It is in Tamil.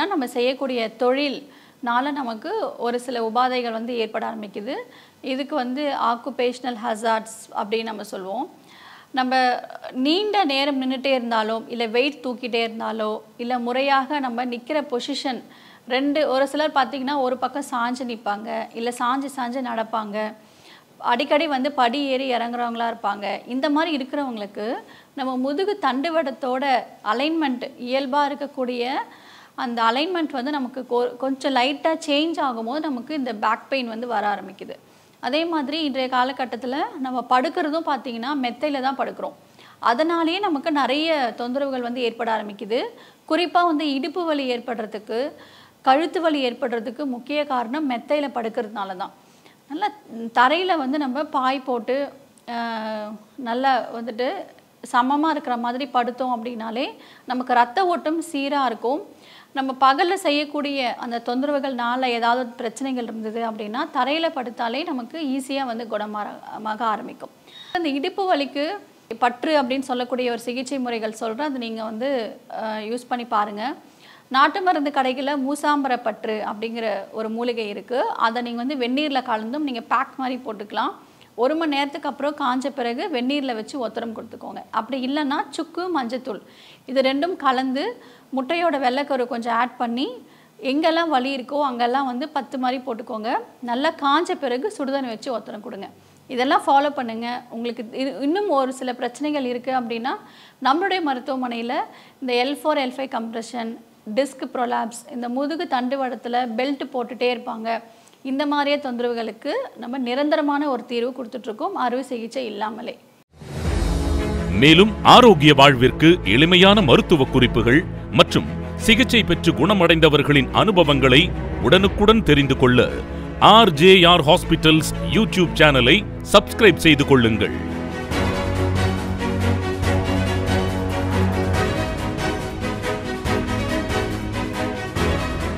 அப்படின்னா நம்ம செய்யக்கூடிய தொழில்னால நமக்கு ஒரு சில உபாதைகள் வந்து ஏற்பட ஆரம்பிக்குது இதுக்கு வந்து ஆக்குபேஷனல் ஹசார்ட்ஸ் அப்படின்னு நம்ம சொல்லுவோம் நம்ம நீண்ட நேரம் நின்றுட்டே இருந்தாலோ இல்லை வெயிட் தூக்கிட்டே இருந்தாலோ இல்லை முறையாக நம்ம நிற்கிற பொசிஷன் ரெண்டு ஒரு சிலர் பார்த்திங்கன்னா ஒரு பக்கம் சாஞ்சு நிற்பாங்க இல்லை சாஞ்சு சாஞ்சு நடப்பாங்க அடிக்கடி வந்து படி ஏறி இறங்குறவங்களா இருப்பாங்க இந்த மாதிரி இருக்கிறவங்களுக்கு நம்ம முதுகு தண்டுவடத்தோட அலைன்மெண்ட் இயல்பாக இருக்கக்கூடிய அந்த அலைன்மெண்ட் வந்து நமக்கு கொஞ்சம் லைட்டாக சேஞ்ச் ஆகும்போது நமக்கு இந்த பேக் பெயின் வந்து வர ஆரம்பிக்குது அதே மாதிரி இன்றைய காலகட்டத்தில் நம்ம படுக்கிறதும் பார்த்திங்கன்னா மெத்தையில் தான் படுக்கிறோம் அதனாலேயே நமக்கு நிறைய தொந்தரவுகள் வந்து ஏற்பட ஆரம்பிக்குது குறிப்பாக வந்து இடுப்பு வலி ஏற்படுறதுக்கு கழுத்து வலி ஏற்படுறதுக்கு முக்கிய காரணம் மெத்தையில் படுக்கிறதுனால தான் நல்லா தரையில் வந்து நம்ம பாய் போட்டு நல்லா வந்துட்டு சமமாக இருக்கிற மாதிரி படுத்தோம் அப்படின்னாலே நமக்கு ரத்த ஓட்டம் சீராக இருக்கும் நம்ம பகலில் செய்யக்கூடிய அந்த தொந்தரவுகள் நாளில் ஏதாவது பிரச்சனைகள் இருந்தது அப்படின்னா தரையில் படுத்தாலே நமக்கு ஈஸியாக வந்து குணமாக ஆரம்பிக்கும் அந்த இடுப்பு வலிக்கு பற்று அப்படின்னு சொல்லக்கூடிய ஒரு சிகிச்சை முறைகள் சொல்கிறேன் அது நீங்கள் வந்து யூஸ் பண்ணி பாருங்கள் நாட்டு மருந்து கடைகளில் மூசாம்பர பற்று அப்படிங்கிற ஒரு மூலிகை இருக்குது அதை நீங்கள் வந்து வெந்நீரில் கலந்தும் நீங்கள் பேக் மாதிரி போட்டுக்கலாம் ஒரு மணி நேரத்துக்கு அப்புறம் காஞ்ச பிறகு வெந்நீரில் வச்சு ஒத்தரம் கொடுத்துக்கோங்க அப்படி இல்லைன்னா சுக்கு மஞ்சத்தூள் இது ரெண்டும் கலந்து முட்டையோட வெள்ளைக்கரு கொஞ்சம் ஆட் பண்ணி எங்கெல்லாம் வலி இருக்கோ அங்கெல்லாம் வந்து பத்து மாதிரி போட்டுக்கோங்க நல்லா காஞ்ச பிறகு சுடுதண்ணி வச்சு ஒத்தரம் கொடுங்க இதெல்லாம் ஃபாலோ பண்ணுங்கள் உங்களுக்கு இது இன்னும் ஒரு சில பிரச்சனைகள் இருக்குது அப்படின்னா நம்மளுடைய மருத்துவமனையில் இந்த L four L five compression disc prolapse இந்த முதுகு தண்டு வடத்தில் பெல்ட் போட்டுகிட்டே இருப்பாங்க இந்த மாதிரியே தொந்தரவுகளுக்கு நம்ம நிரந்தரமான ஒரு தீர்வு கொடுத்துட்ருக்கோம் அறுவை சிகிச்சை இல்லாமலே மேலும் ஆரோக்கிய வாழ்விற்கு எளிமையான மருத்துவ குறிப்புகள் மற்றும் சிகிச்சை பெற்று குணமடைந்தவர்களின் அனுபவங்களை உடனுக்குடன் தெரிந்து கொள்ள ஆர்ஜேஆர் ஹாஸ்பிட்டல்ஸ் யூடியூப் சேனலை சப்ஸ்கிரைப் செய்து கொள்ளுங்கள்